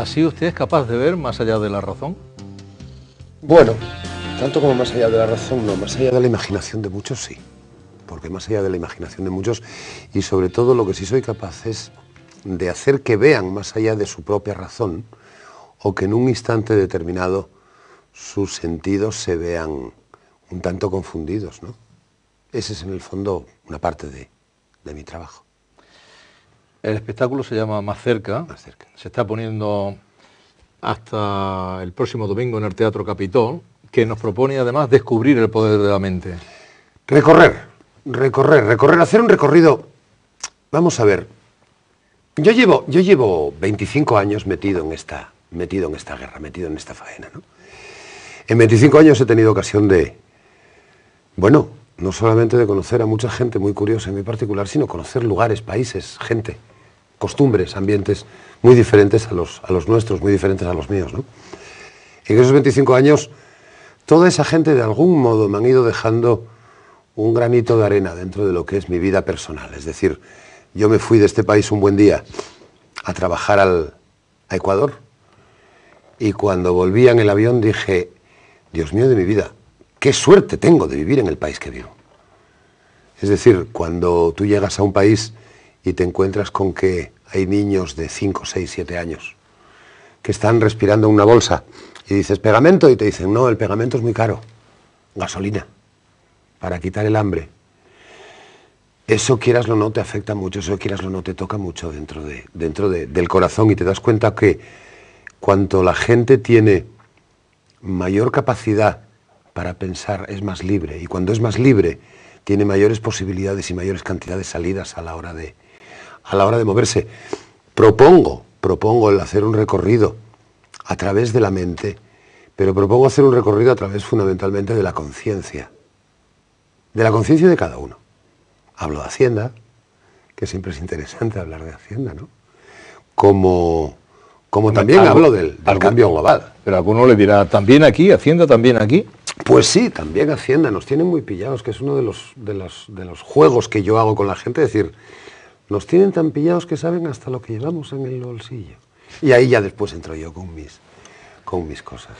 ¿Así usted es capaz de ver más allá de la razón? Bueno, tanto como más allá de la razón, no, más allá de la imaginación de muchos sí, porque más allá de la imaginación de muchos y sobre todo lo que sí soy capaz es de hacer que vean más allá de su propia razón o que en un instante determinado sus sentidos se vean un tanto confundidos, ¿no? Ese es en el fondo una parte de mi trabajo. El espectáculo se llama Más cerca. Se está poniendo hasta el próximo domingo en el Teatro Capitol, que nos propone además descubrir el poder de la mente. Recorrer, recorrer, recorrer, hacer un recorrido. Vamos a ver. Yo llevo, yo llevo 25 años metido en esta, metido en esta guerra, metido en esta faena, En 25 años he tenido ocasión de, bueno, no solamente de conocer a mucha gente muy curiosa en mi particular, sino conocer lugares, países, gente costumbres, ambientes muy diferentes a los, a los nuestros, muy diferentes a los míos. En esos 25 años, toda esa gente de algún modo me han ido dejando un granito de arena dentro de lo que es mi vida personal. Es decir, yo me fui de este país un buen día a trabajar al, a Ecuador y cuando volvía en el avión dije, Dios mío de mi vida, qué suerte tengo de vivir en el país que vivo. Es decir, cuando tú llegas a un país y te encuentras con que hay niños de 5, 6, 7 años que están respirando una bolsa y dices pegamento y te dicen, no, el pegamento es muy caro, gasolina, para quitar el hambre. Eso quieras lo no te afecta mucho, eso quieras lo no te toca mucho dentro, de, dentro del corazón y te das cuenta que cuanto la gente tiene mayor capacidad para pensar es más libre y cuando es más libre tiene mayores posibilidades y mayores cantidades de salidas a la hora de, a la hora de moverse. Propongo, propongo el hacer un recorrido a través de la mente, pero propongo hacer un recorrido a través fundamentalmente de la conciencia, de la conciencia de cada uno. Hablo de Hacienda, que siempre es interesante hablar de Hacienda, ¿no? Como, como también hablo del, cambio global. Pero alguno le dirá, ¿también aquí? ¿Hacienda también aquí? Pues sí, también Hacienda, nos tienen muy pillados, que es uno de los, de los, de los juegos que yo hago con la gente, es decir, nos tienen tan pillados que saben hasta lo que llevamos en el bolsillo. Y ahí ya después entro yo con mis, con mis cosas.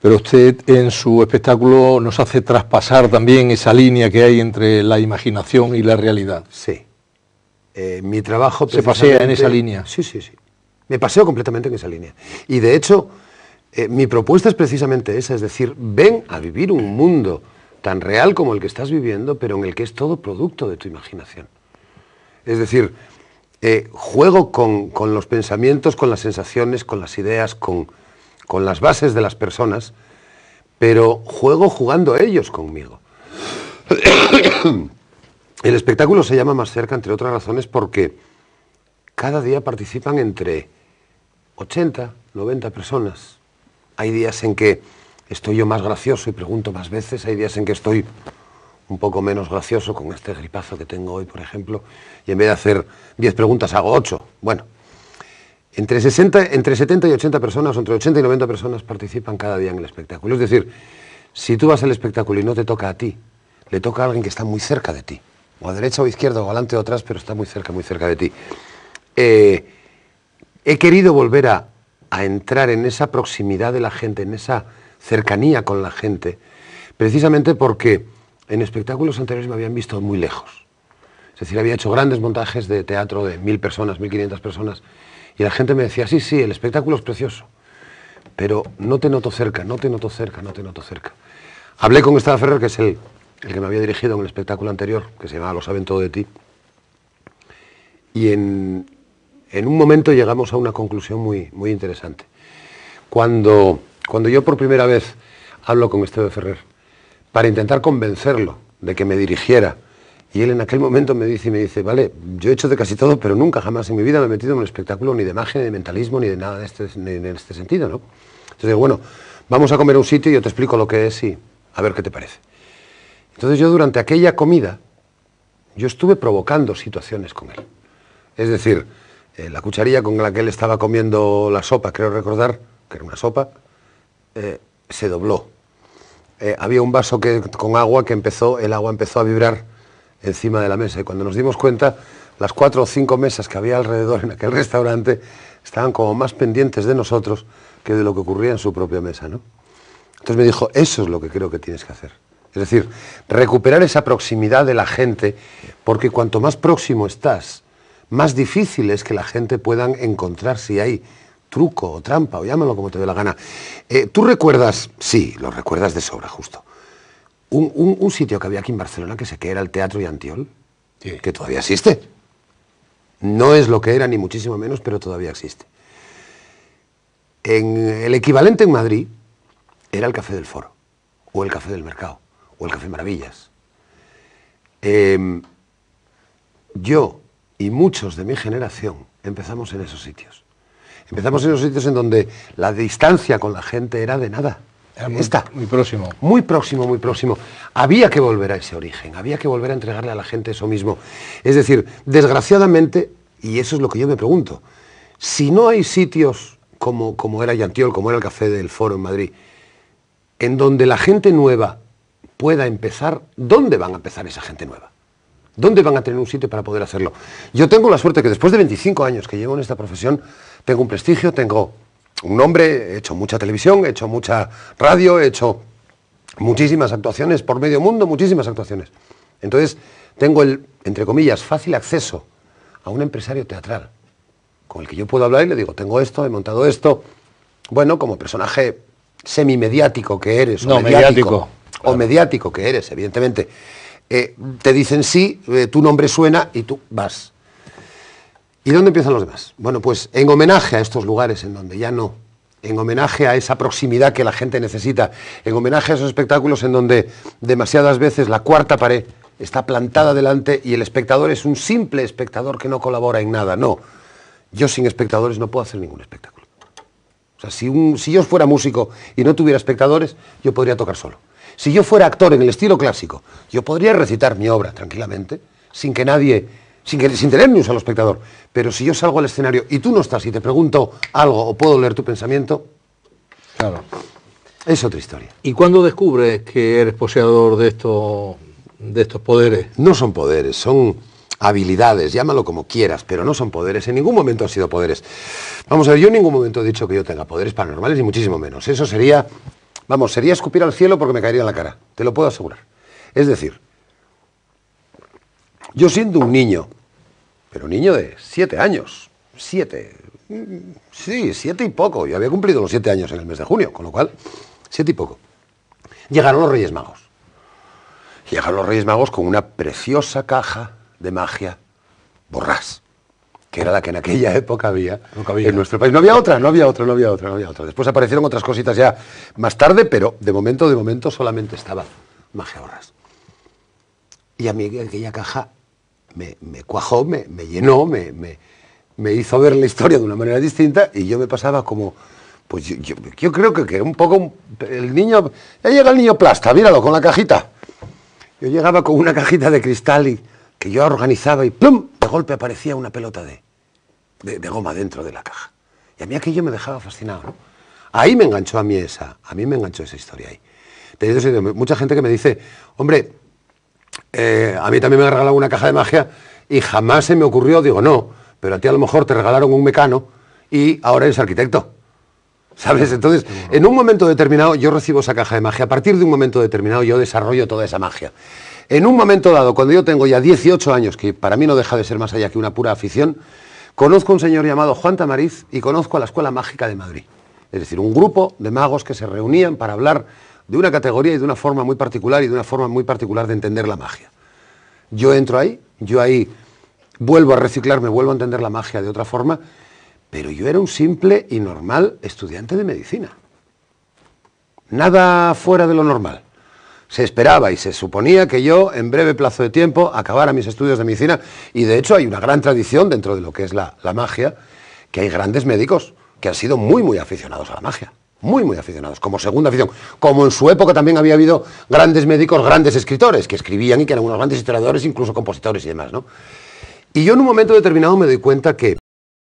Pero usted en su espectáculo nos hace traspasar también esa línea que hay entre la imaginación y la realidad. Sí. Eh, mi trabajo... Se pasea en esa línea. Sí, sí, sí. Me paseo completamente en esa línea. Y de hecho, eh, mi propuesta es precisamente esa, es decir, ven a vivir un mundo tan real como el que estás viviendo, pero en el que es todo producto de tu imaginación. Es decir, eh, juego con, los pensamientos, con las sensaciones, con las ideas, con, con las bases de las personas, pero juego jugando ellos conmigo. El espectáculo se llama más cerca, entre otras razones, porque cada día participan entre 80, 90 personas. Hay días en que estoy yo más gracioso y pregunto más veces, hay días en que estoy un poco menos gracioso con este gripazo que tengo hoy, por ejemplo, y en vez de hacer 10 preguntas hago 8. Bueno, entre, 60, entre 70 y 80 personas, entre 80 y 90 personas participan cada día en el espectáculo. Es decir, si tú vas al espectáculo y no te toca a ti, le toca a alguien que está muy cerca de ti, o a derecha o izquierda, o adelante o atrás, pero está muy cerca, muy cerca de ti. Eh, he querido volver a entrar en esa proximidad de la gente, en esa cercanía con la gente, precisamente porque en espectáculos anteriores me habían visto muy lejos. Es decir, había hecho grandes montajes de teatro de mil personas, mil quinientas personas, y la gente me decía, sí, sí, el espectáculo es precioso, pero no te noto cerca, no te noto cerca, no te noto cerca. Hablé con Gustavo Ferrer, que es el, el que me había dirigido en el espectáculo anterior, que se llamaba Lo saben todo de ti, y en, en un momento llegamos a una conclusión muy, muy interesante. Cuando, cuando yo por primera vez hablo con Esteban Ferrer, para intentar convencerlo de que me dirigiera. Y él en aquel momento me dice, y me dice, vale, yo he hecho de casi todo, pero nunca jamás en mi vida me he metido en un espectáculo ni de magia, ni de mentalismo, ni de nada este, en este, sentido, ¿no? Entonces bueno, vamos a comer un sitio y yo te explico lo que es y a ver qué te parece. Entonces yo durante aquella comida, yo estuve provocando situaciones con él. Es decir, eh, la cucharilla con la que él estaba comiendo la sopa, creo recordar, que era una sopa, eh, se dobló eh, había un vaso que, con agua que empezó, el agua empezó a vibrar encima de la mesa. Y cuando nos dimos cuenta, las cuatro o cinco mesas que había alrededor en aquel restaurante estaban como más pendientes de nosotros que de lo que ocurría en su propia mesa. ¿no? Entonces me dijo, eso es lo que creo que tienes que hacer. Es decir, recuperar esa proximidad de la gente, porque cuanto más próximo estás, más difícil es que la gente puedan encontrarse ahí, truco o trampa, o llámalo como te dé la gana. Eh, ¿Tú recuerdas, sí, lo recuerdas de sobra, justo, un, sitio que había aquí en Barcelona que se que era el Teatro Yantiol, antiol que todavía existe? No es lo que era, ni muchísimo menos, pero todavía existe. En el equivalente en Madrid era el Café del Foro, o el Café del Mercado, o el Café Maravillas. Em, yo y muchos de mi generación empezamos en esos sitios. Empezamos en los sitios en donde la distancia con la gente era de nada. Era muy, próximo. Muy próximo, muy próximo. Había que volver a ese origen, había que volver a entregarle a la gente eso mismo. Es decir, desgraciadamente, y eso es lo que yo me pregunto, si no hay sitios como, como era Yantiol, como era el Café del Foro en Madrid, en donde la gente nueva pueda empezar, ¿dónde van a empezar esa gente nueva? ¿Dónde van a tener un sitio para poder hacerlo? Yo tengo la suerte que después de 25 años que llevo en esta profesión, tengo un prestigio, tengo un nombre, he hecho mucha televisión, he hecho mucha radio, he hecho muchísimas actuaciones por medio mundo, muchísimas actuaciones. Entonces, tengo el, entre comillas, fácil acceso a un empresario teatral con el que yo puedo hablar y le digo, tengo esto, he montado esto. Bueno, como personaje semi-mediático que eres, o mediático, O mediático que eres, evidentemente eh, te dicen sí, eh, tu nombre suena y tú vas. ¿Y dónde empiezan los demás? Bueno, pues en homenaje a estos lugares en donde ya no, en homenaje a esa proximidad que la gente necesita, en homenaje a esos espectáculos en donde demasiadas veces la cuarta pared está plantada delante y el espectador es un simple espectador que no colabora en nada. No, yo sin espectadores no puedo hacer ningún espectáculo. O sea, si, un, si yo fuera músico y no tuviera espectadores, yo podría tocar solo. Si yo fuera actor en el estilo clásico, yo podría recitar mi obra tranquilamente, sin que nadie, sin, que, sin tener al espectador. Pero si yo salgo al escenario y tú no estás y te pregunto algo o puedo leer tu pensamiento, claro. es otra historia. ¿Y cuándo descubres que eres poseedor de estos, de estos poderes? No son poderes, son habilidades, llámalo como quieras, pero no son poderes, en ningún momento han sido poderes. Vamos a ver, yo en ningún momento he dicho que yo tenga poderes paranormales, y muchísimo menos. Eso sería Vamos, sería escupir al cielo porque me caería en la cara, te lo puedo asegurar. Es decir, yo siendo un niño, pero un niño de siete años, siete, sí, siete y poco, yo había cumplido los siete años en el mes de junio, con lo cual, siete y poco, llegaron los Reyes Magos. Llegaron los Reyes Magos con una preciosa caja de magia borrás que era la que en aquella época había, en nuestro país. No había otra, no había otra, no había otra, no había otra. Después aparecieron otras cositas ya más tarde, pero de momento, de momento solamente estaba Magia Y a mí aquella caja me, cuajó, me, llenó, me, me, hizo ver la historia de una manera distinta y yo me pasaba como... Pues yo, creo que, que, un poco el niño... Ya llega el niño plasta, míralo, con la cajita. Yo llegaba con una cajita de cristal y que yo organizaba y ¡plum! De golpe aparecía una pelota de, goma dentro de la caja. Y a mí aquello me dejaba fascinado, Ahí me enganchó a mí esa, a mí me enganchó esa historia ahí. mucha gente que me dice, hombre, eh, a mí también me han regalado una caja de magia y jamás se me ocurrió, digo, no, pero a ti a lo mejor te regalaron un mecano y ahora eres arquitecto. ¿Sabes? Entonces, en un momento determinado yo recibo esa caja de magia, a partir de un momento determinado yo desarrollo toda esa magia. En un momento dado, cuando yo tengo ya 18 años, que para mí no deja de ser más allá que una pura afición, conozco a un señor llamado Juan Tamariz y conozco a la Escuela Mágica de Madrid. Es decir, un grupo de magos que se reunían para hablar de una categoría y de una forma muy particular y de una forma muy particular de entender la magia. Yo entro ahí, yo ahí vuelvo a reciclarme, vuelvo a entender la magia de otra forma, pero yo era un simple y normal estudiante de medicina. Nada fuera de lo normal se esperaba y se suponía que yo en breve plazo de tiempo acabara mis estudios de medicina y de hecho hay una gran tradición dentro de lo que es la, magia, que hay grandes médicos que han sido muy, muy aficionados a la magia muy, muy aficionados, como segunda afición. Como en su época también había habido grandes médicos, grandes escritores, que escribían y que eran unos grandes historiadores, incluso compositores y demás, ¿no? Y yo en un momento determinado me doy cuenta que